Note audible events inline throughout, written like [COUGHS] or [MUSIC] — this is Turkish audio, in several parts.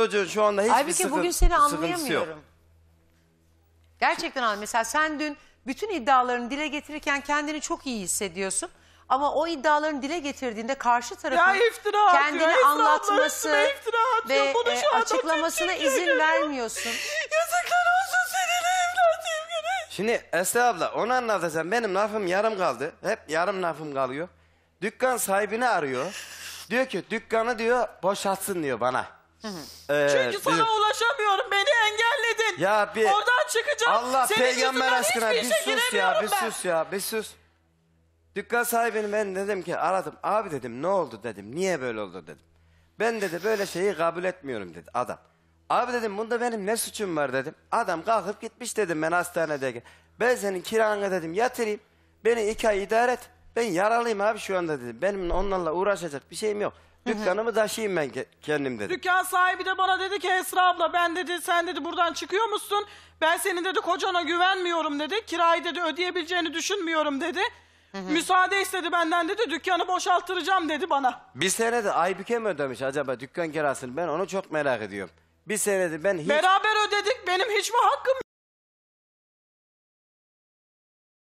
Çocuğun şu anda hiçbir sıkıntı, bugün seni anlayamıyorum. Gerçekten anlamıyorum. Mesela sen dün bütün iddialarını dile getirirken kendini çok iyi hissediyorsun. Ama o iddialarını dile getirdiğinde karşı tarafın Ya iftira kendini iftira anlatması iftira ve e, açıklamasına izin vermiyorsun. Yazıklar olsun seninle evlatım Şimdi Esra abla onu anlatacağım. Benim lafım yarım kaldı. Hep yarım lafım kalıyor. Dükkan sahibini arıyor. Diyor ki dükkanı diyor boşaltsın diyor bana. Ee, Çünkü sana bizim- ulaşamıyorum. Beni engelledin. Ya bir- Oradan çıkacağım. Allah Senin peygamber yüzünden aşkına bir sus ya bir ben. sus ya bir sus. Dükkan sahibini ben dedim ki aradım. Abi dedim ne oldu dedim. Niye böyle oldu dedim. Ben dedi böyle şeyi kabul etmiyorum dedi adam. Abi dedim bunda benim ne suçum var dedim. Adam kalkıp gitmiş dedim ben hastanedeyken. Ben senin kiranı dedim yatırayım. Beni iki ay idare et. Ben yaralıyım abi şu anda dedim. Benim onlarla uğraşacak bir şeyim yok. Dükkanımı taşıyayım ben kendim dedi. Dükkan sahibi de bana dedi ki Esra abla ben dedi sen dedi buradan çıkıyor musun? Ben senin dedi kocana güvenmiyorum dedi. Kirayı dedi ödeyebileceğini düşünmüyorum dedi. Müsaade istedi benden dedi dükkanı boşalttıracağım dedi bana. Bir senedir Aybüke mi ödemiş acaba dükkan kirasını? Ben onu çok merak ediyorum. Bir senedir ben hiç Beraber ödedik benim hiç mi hakkım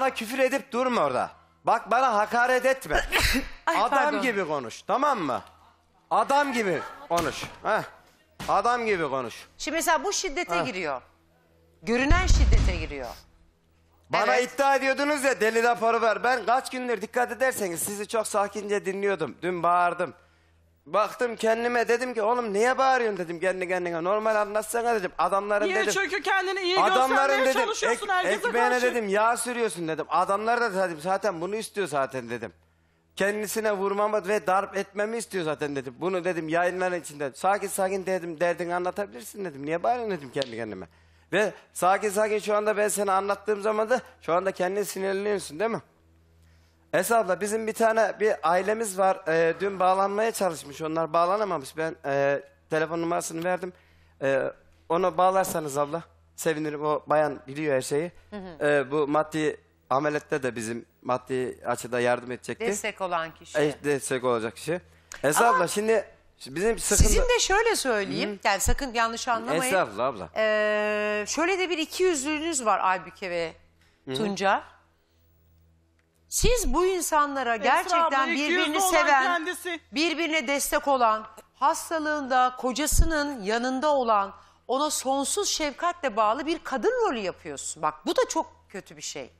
bana küfür edip durma orada. Bak bana hakaret etme. [COUGHS] Adam pardon. gibi konuş tamam mı? Adam gibi konuş. ha? Adam gibi konuş. Şimdi mesela bu şiddete Ha. giriyor. Görünen şiddete giriyor. Bana Evet. iddia ediyordunuz ya deli raporu ver. Ben kaç gündür dikkat ederseniz sizi çok sakince dinliyordum. Dün bağırdım. Baktım kendime dedim ki oğlum niye bağırıyorsun dedim kendi kendine. Normal anlatsana dedim. Adamların Niye dedim. çünkü kendini iyi Adamların göstermeye dedim çalışıyorsun ek- herkese karşı. dedim yağ sürüyorsun dedim. Adamlar da dedim zaten bunu istiyor zaten dedim kendisine vurmamı ve darp etmemi istiyor zaten dedim. Bunu dedim yayınların içinde. Sakin sakin dedim derdini anlatabilirsin dedim. Niye bağırıyorsun dedim kendi kendime. Ve sakin sakin şu anda ben seni anlattığım zaman da şu anda kendini sinirleniyorsun değil mi? Esra abla bizim bir tane bir ailemiz var. Ee, dün bağlanmaya çalışmış. Onlar bağlanamamış. Ben e, telefon numarasını verdim. E, onu bağlarsanız abla sevinirim. O bayan biliyor her şeyi. E, bu maddi ameliyatta de bizim maddi açıda yardım edecekti. Destek olan kişi. E, destek olacak kişi. Esra Ama şimdi bizim sıkıntı... Sizin de şöyle söyleyeyim. Hı. Yani sakın yanlış anlamayın. Estağfurullah abla. Ee, şöyle de bir iki yüzlülüğünüz var Aybüke ve Tunca. Siz bu insanlara Esra gerçekten birbirini seven, kendisi. birbirine destek olan, hastalığında kocasının yanında olan, ona sonsuz şefkatle bağlı bir kadın rolü yapıyorsun. Bak bu da çok kötü bir şey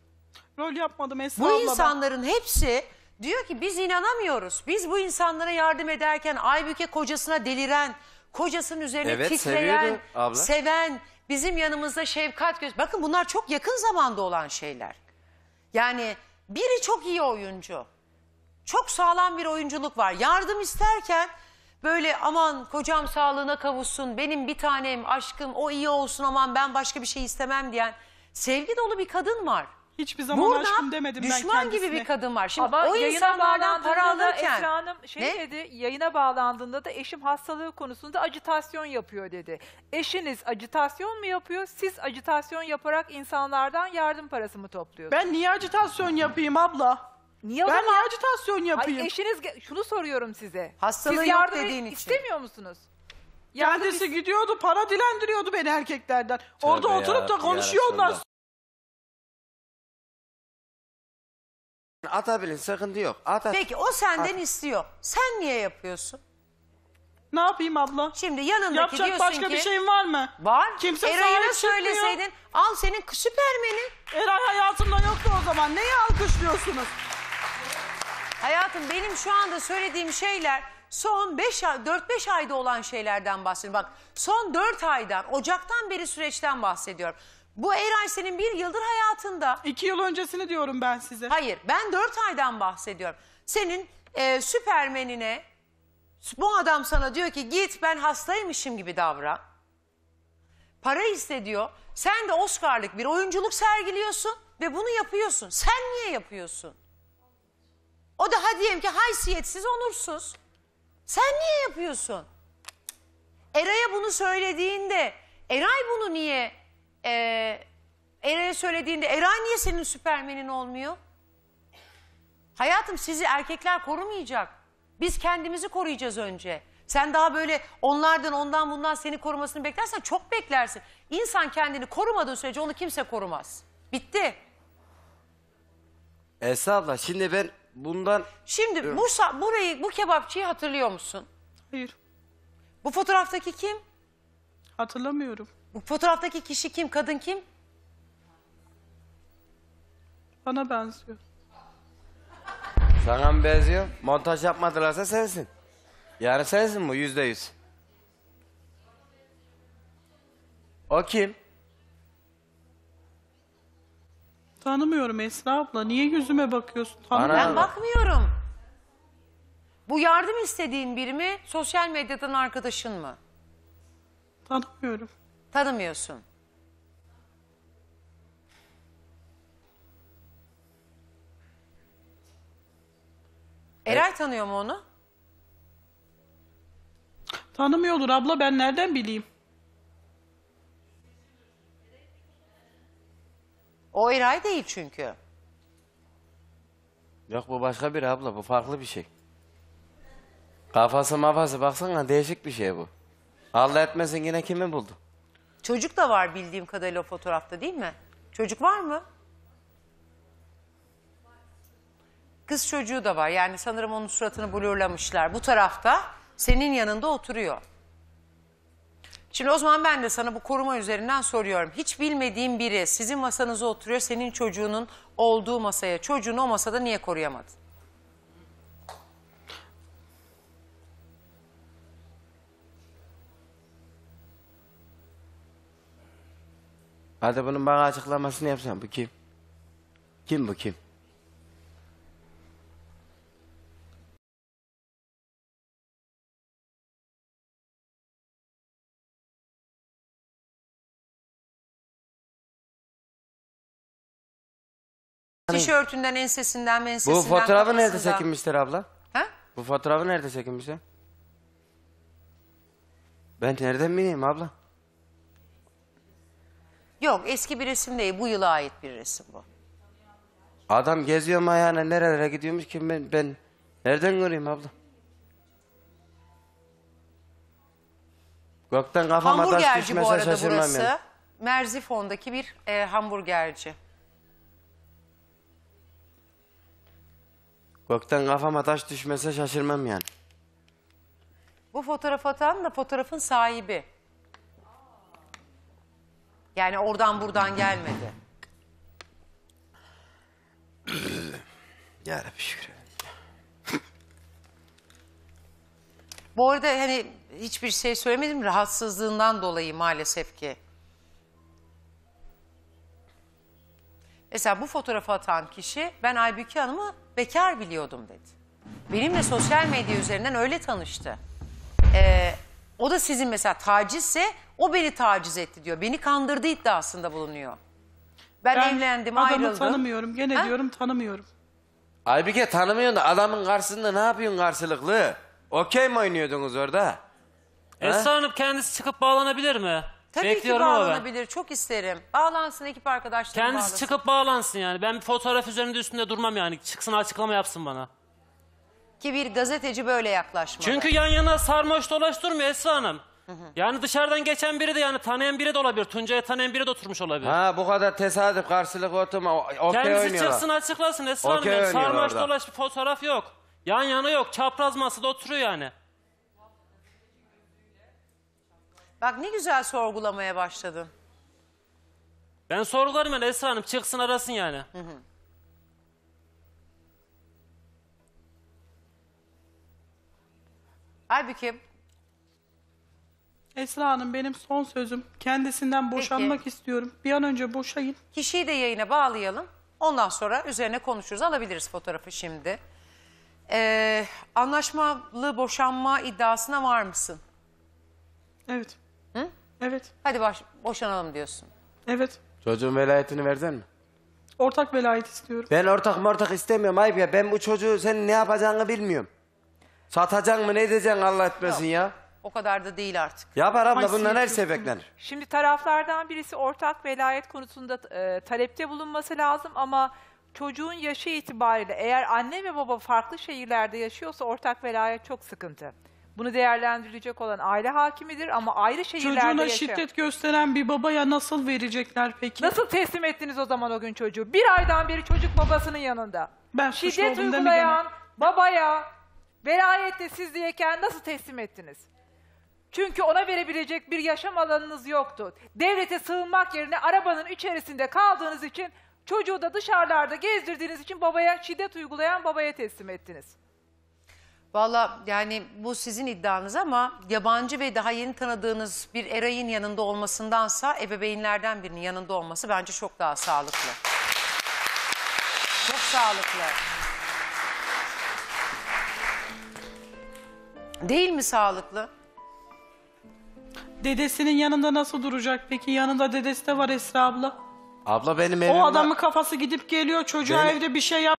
rol yapmadım Esra Bu abla. insanların hepsi diyor ki biz inanamıyoruz. Biz bu insanlara yardım ederken Aybüke kocasına deliren, kocasının üzerine Evet, titreyen, seven, bizim yanımızda şefkat göz. Bakın bunlar çok yakın zamanda olan şeyler. Yani biri çok iyi oyuncu. Çok sağlam bir oyunculuk var. Yardım isterken böyle aman kocam sağlığına kavuşsun, benim bir tanem, aşkım o iyi olsun aman ben başka bir şey istemem diyen sevgi dolu bir kadın var. Hiçbir zaman Burada aşkım demedim ben düşman kendisine. gibi bir kadın var. Şimdi Ama o yayına insanlardan para alırken Esra Hanım şey Ne? dedi, yayına bağlandığında da eşim hastalığı konusunda acitasyon yapıyor dedi. Eşiniz acitasyon mu yapıyor, siz acitasyon yaparak insanlardan yardım parası mı topluyorsunuz? Ben niye acitasyon yapayım abla? Niye Ben niye zaman- acitasyon yapayım? Ay eşiniz, şunu soruyorum size. Hastalığı siz yok yardım dediğin için. istemiyor musunuz? Yardım Kendisi gidiyordu para dilendiriyordu beni erkeklerden. Orada ya, oturup da ya konuşuyorlar. atabilin sıkıntı yok. At, Peki o senden At. istiyor. Sen niye yapıyorsun? Ne yapayım abla? Şimdi yanındaki Yapacak diyorsun başka bir şeyim var mı? Var. Kimse Eray'a söyleseydin al senin k- süpermeni. Eray hayatımda yoktu o zaman. Neyi alkışlıyorsunuz? Hayatım benim şu anda söylediğim şeyler son 5 ay 4-5 ayda olan şeylerden bahsediyorum. Bak son 4 aydan Ocak'tan beri süreçten bahsediyorum. Bu Eray senin bir yıldır hayatında. İki yıl öncesini diyorum ben size. Hayır ben dört aydan bahsediyorum. Senin e, süpermenine bu adam sana diyor ki git ben hastaymışım gibi davran. Para iste diyor. Sen de Oscar'lık bir oyunculuk sergiliyorsun ve bunu yapıyorsun. Sen niye yapıyorsun? O da hadi diyelim ki haysiyetsiz, onursuz. Sen niye yapıyorsun? Eray'a bunu söylediğinde Eray bunu niye e, Eren'e söylediğinde Eren niye senin süpermenin olmuyor? Hayatım sizi erkekler korumayacak. Biz kendimizi koruyacağız önce. Sen daha böyle onlardan ondan bundan seni korumasını beklersen çok beklersin. İnsan kendini korumadığı sürece onu kimse korumaz. Bitti. Esra abla şimdi ben bundan... Şimdi bu, burayı bu kebapçıyı hatırlıyor musun? Hayır. Bu fotoğraftaki kim? Hatırlamıyorum. Bu fotoğraftaki kişi kim? Kadın kim? Bana benziyor. Sana mı benziyor? Montaj yapmadılarsa sensin. Yani sensin bu yüzde yüz. O kim? Tanımıyorum Esra abla. Niye yüzüme bakıyorsun? Tanımıyorum. Ben bakmıyorum. Bu yardım istediğin biri mi? Sosyal medyadan arkadaşın mı? Tanımıyorum. Tanımıyorsun. Eray tanıyor mu onu? Tanımıyordur abla ben nereden bileyim? O Eray değil çünkü. Yok bu başka bir abla bu farklı bir şey. Kafası mafası baksana değişik bir şey bu. Allah etmesin yine kimi buldu? Çocuk da var bildiğim kadarıyla o fotoğrafta değil mi? Çocuk var mı? Kız çocuğu da var. Yani sanırım onun suratını blurlamışlar. Bu tarafta senin yanında oturuyor. Şimdi o zaman ben de sana bu koruma üzerinden soruyorum. Hiç bilmediğin biri sizin masanıza oturuyor, senin çocuğunun olduğu masaya, çocuğunu o masada niye koruyamadın? Hadi bunun bana açıklamasını yapsan. Bu kim? Kim bu kim? Hani- Tişörtünden, ensesinden, mensesinden. Bu fotoğrafı nerede kafasından. çekilmişler abla? Ha? Bu fotoğrafı nerede çekilmişler? Ben nereden bileyim abla? Yok eski bir resim değil bu yıla ait bir resim bu. Adam geziyor ayağına nerelere gidiyormuş ki ben, ben nereden göreyim abla? Gökten kafama taş düşmese şaşırmam burası. yani. Merzifon'daki bir e, hamburgerci. Gökten kafama taş düşmese şaşırmam yani. Bu fotoğraf atan da fotoğrafın sahibi. Yani oradan buradan gelmedi. Yarabbim şükür. Bu arada hani hiçbir şey söylemedim rahatsızlığından dolayı maalesef ki. Mesela bu fotoğrafı atan kişi ben Aybüke Hanım'ı bekar biliyordum dedi. Benimle sosyal medya üzerinden öyle tanıştı. Ee, o da sizin mesela tacizse o beni taciz etti diyor. Beni kandırdı iddiasında bulunuyor. Ben, Ben evlendim adamı ayrıldım. tanımıyorum. Gene Ha? diyorum tanımıyorum. Aybike tanımıyorsun da adamın karşısında ne yapıyorsun karşılıklı? Okey mi oynuyordunuz orada? Esra Hanım kendisi çıkıp bağlanabilir mi? Tabii Bekliyorum ki bağlanabilir. Çok isterim. Bağlansın ekip arkadaşları Kendisi bağlasın. çıkıp bağlansın yani. Ben bir fotoğraf üzerinde üstünde durmam yani. Çıksın açıklama yapsın bana. Ki bir gazeteci böyle yaklaşmalı. Çünkü yan yana sarmaş dolaş durmuyor Esra Hanım. Yani dışarıdan geçen biri de yani tanıyan biri de olabilir. Tuncay'ı tanıyan biri de oturmuş olabilir. Ha bu kadar tesadüf karşılık oturma. Okey Kendisi oynuyorlar. çıksın açıklasın Esra Hanım. sarmaş dolaş bir fotoğraf yok. Yan yana yok. Çapraz masada oturuyor yani. Bak ne güzel sorgulamaya başladın. Ben sorgularım yani Esra Hanım çıksın arasın yani. Halbuki Esra Hanım benim son sözüm. Kendisinden boşanmak istiyorum. Bir an önce boşayın. kişiyi de yayına bağlayalım. Ondan sonra üzerine konuşuruz. Alabiliriz fotoğrafı şimdi. Ee, anlaşmalı boşanma iddiasına var mısın? Evet. Hı? Evet. Hadi baş, boşanalım diyorsun. Evet. Çocuğun velayetini versen mi? Ortak velayet istiyorum. Ben ortak mortak istemiyorum ayıp ya. Ben bu çocuğu senin ne yapacağını bilmiyorum. Satacak mı ne edeceksin Allah etmesin Yok. ya. O kadar da değil artık. Ya Baran da bundan her şey beklenir. Şimdi taraflardan birisi ortak velayet konusunda e, talepte bulunması lazım ama çocuğun yaşı itibariyle eğer anne ve baba farklı şehirlerde yaşıyorsa ortak velayet çok sıkıntı. Bunu değerlendirecek olan aile hakimidir ama ayrı şehirlerde Çocuğuna yaşıyor. şiddet gösteren bir babaya nasıl verecekler peki? Nasıl teslim ettiniz o zaman o gün çocuğu? Bir aydan beri çocuk babasının yanında. Ben suçlu Şiddet uygulayan babaya Velayette siz diyeken nasıl teslim ettiniz? Çünkü ona verebilecek bir yaşam alanınız yoktu. Devlete sığınmak yerine arabanın içerisinde kaldığınız için çocuğu da dışarılarda gezdirdiğiniz için babaya şiddet uygulayan babaya teslim ettiniz. Valla yani bu sizin iddianız ama yabancı ve daha yeni tanıdığınız bir erayın yanında olmasındansa ebeveynlerden birinin yanında olması bence çok daha sağlıklı. Çok sağlıklı. Değil mi sağlıklı? Dedesinin yanında nasıl duracak peki? Yanında dedesi de var Esra abla. Abla benim evimde... O adamın kafası gidip geliyor. Çocuğa Benim- evde bir şey yap.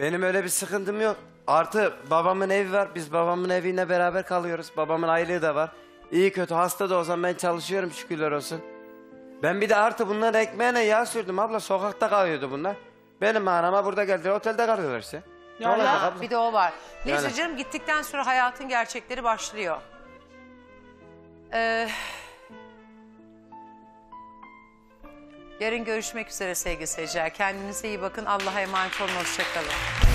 Benim öyle bir sıkıntım yok. Artı babamın evi var. Biz babamın evine beraber kalıyoruz. Babamın aylığı da var. İyi kötü hasta da olsam ben çalışıyorum şükürler olsun. Ben bir de artı bunlar ekmeğine yağ sürdüm abla. Sokakta kalıyordu bunlar. Benim anama burada geldiler. Otelde kalıyorlar işte. Ne Ya, bir de o var. Neyse Yani. canım gittikten sonra hayatın gerçekleri başlıyor. Ee, yarın görüşmek üzere sevgili seyirciler. Kendinize iyi bakın. Allah'a emanet olun. Hoşçakalın.